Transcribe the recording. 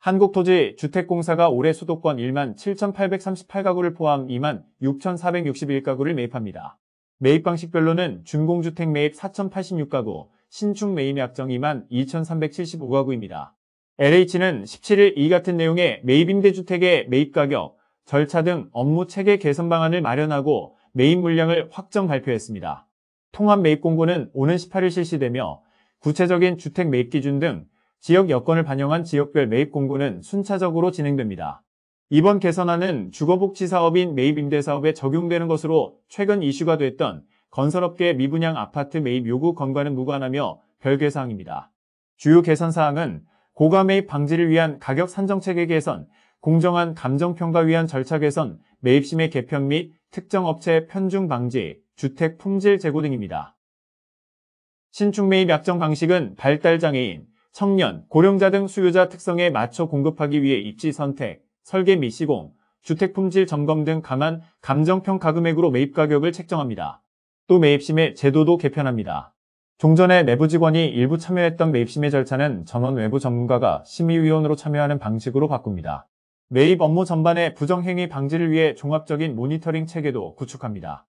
한국토지 주택공사가 올해 수도권 1만 7,838가구를 포함 2만 6,461가구를 매입합니다. 매입 방식별로는 준공주택 매입 4,086가구, 신축 매입 약정 2만 2,375가구입니다. LH는 17일 이 같은 내용의 매입 임대주택의 매입 가격, 절차 등 업무 체계 개선 방안을 마련하고 매입 물량을 확정 발표했습니다. 통합 매입 공고는 오는 18일 실시되며 구체적인 주택 매입 기준 등 지역 여건을 반영한 지역별 매입 공고는 순차적으로 진행됩니다. 이번 개선안은 주거복지사업인 매입임대사업에 적용되는 것으로 최근 이슈가 됐던 건설업계 미분양 아파트 매입 요구 건과는 무관하며 별개사항입니다. 주요 개선사항은 고가 매입 방지를 위한 가격 산정체계 개선, 공정한 감정평가 위한 절차 개선, 매입심의 개편 및 특정 업체 편중 방지, 주택 품질 재고 등입니다. 신축 매입 약정 방식은 발달장애인, 청년, 고령자 등 수요자 특성에 맞춰 공급하기 위해 입지 선택, 설계 및 시공, 주택 품질 점검 등 강한 감정평가 금액으로 매입 가격을 책정합니다. 또 매입심의 제도도 개편합니다. 종전에 내부 직원이 일부 참여했던 매입심의 절차는 전원 외부 전문가가 심의위원으로 참여하는 방식으로 바꿉니다. 매입 업무 전반의 부정행위 방지를 위해 종합적인 모니터링 체계도 구축합니다.